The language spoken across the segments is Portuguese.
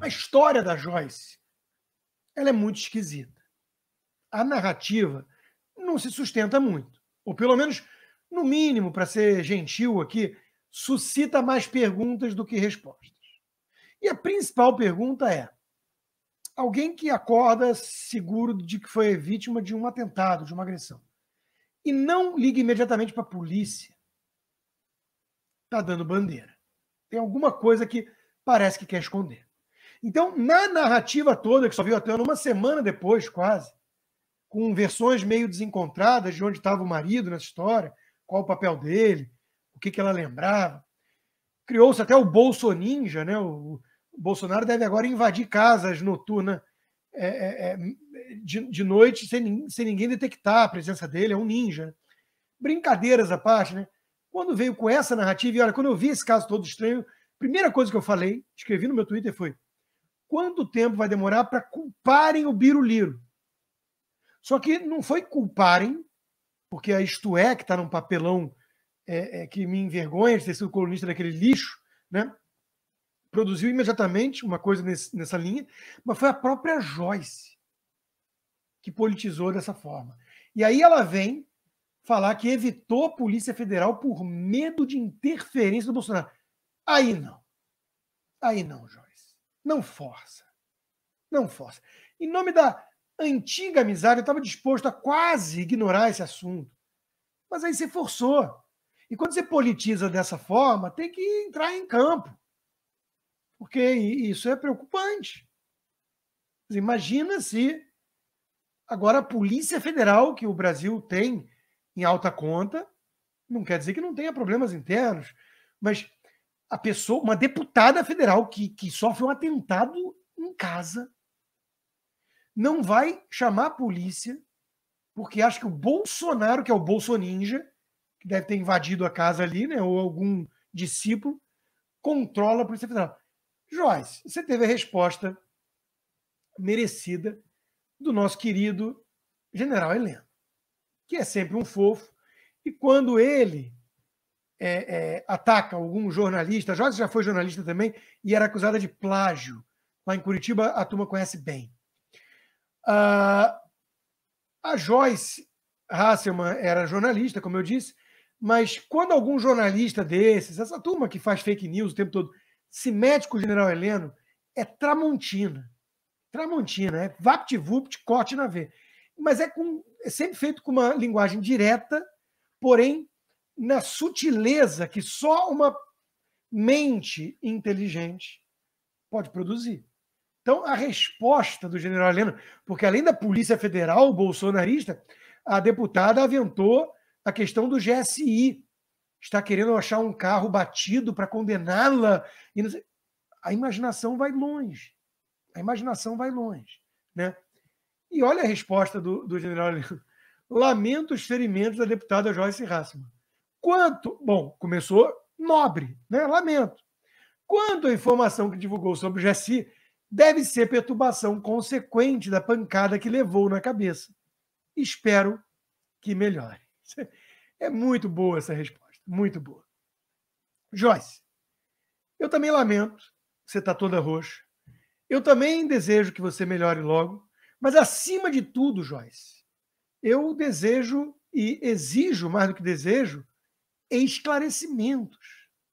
A história da Joyce ela é muito esquisita. A narrativa não se sustenta muito. Ou pelo menos, no mínimo, para ser gentil aqui, suscita mais perguntas do que respostas. E a principal pergunta é: alguém que acorda seguro de que foi vítima de um atentado, de uma agressão, e não liga imediatamente para a polícia, está dando bandeira. Tem alguma coisa que parece que quer esconder. Então, na narrativa toda, que só viu até uma semana depois, quase, com versões meio desencontradas de onde estava o marido nessa história, qual o papel dele, o que, que ela lembrava. Criou-se até o Bolsoninja, né? O, o, Bolsonaro deve agora invadir casas noturnas é, é, é de, de, noite sem, sem ninguém detectar a presença dele, é um ninja. Né? Brincadeiras à parte, né? Quando veio com essa narrativa, e olha, quando eu vi esse caso todo estranho, a primeira coisa que eu falei, escrevi no meu Twitter, foi: quanto tempo vai demorar para culparem o Biruliro? Só que não foi culparem, porque a Isto É, que está num papelão é, é, que me envergonha de ter sido colunista daquele lixo, né? produziu imediatamente uma coisa nesse, nessa linha, mas foi a própria Joyce que politizou dessa forma. E aí ela vem falar que evitou a Polícia Federal por medo de interferência do Bolsonaro. Aí não. Aí não, Joyce. Não força. Não força. Em nome da antiga amizade, eu estava disposto a quase ignorar esse assunto. Mas aí você forçou. E quando você politiza dessa forma, tem que entrar em campo. Porque isso é preocupante. Imagina se agora a Polícia Federal, que o Brasil tem em alta conta, não quer dizer que não tenha problemas internos, mas a pessoa, uma deputada federal que, que sofre um atentado em casa, não vai chamar a polícia porque acha que o Bolsonaro, que é o Bolsoninja, que deve ter invadido a casa ali, né, ou algum discípulo, controla a Polícia Federal. Joyce, você teve a resposta merecida do nosso querido General Heleno, que é sempre um fofo, e quando ele é, é, ataca algum jornalista, Joyce já foi jornalista também e era acusada de plágio. Lá em Curitiba, a turma conhece bem. Uh, a Joyce Hasselmann era jornalista, como eu disse, mas quando algum jornalista desses, essa turma que faz fake news o tempo todo, se mete com o general Heleno, é tramontina. Tramontina, é vapt-vupt, corte na V. Mas é, com, é sempre feito com uma linguagem direta, porém na sutileza que só uma mente inteligente pode produzir. Então, a resposta do general Heleno, porque além da Polícia Federal bolsonarista, a deputada aventou a questão do GSI. Está querendo achar um carro batido para condená-la. A imaginação vai longe. A imaginação vai longe. Né? E olha a resposta do, do general Heleno. Lamento os ferimentos da deputada Joyce Hassman. Quanto, bom, começou nobre, né? Lamento. Quanto à informação que divulgou sobre o Jaci, deve ser perturbação consequente da pancada que levou na cabeça. Espero que melhore. É muito boa essa resposta, muito boa. Joyce, eu também lamento, você está toda roxa. Eu também desejo que você melhore logo, mas acima de tudo, Joyce, eu desejo e exijo, mais do que desejo, esclarecimentos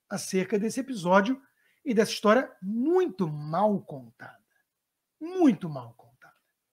acerca desse episódio e dessa história muito mal contada. Muito mal contada.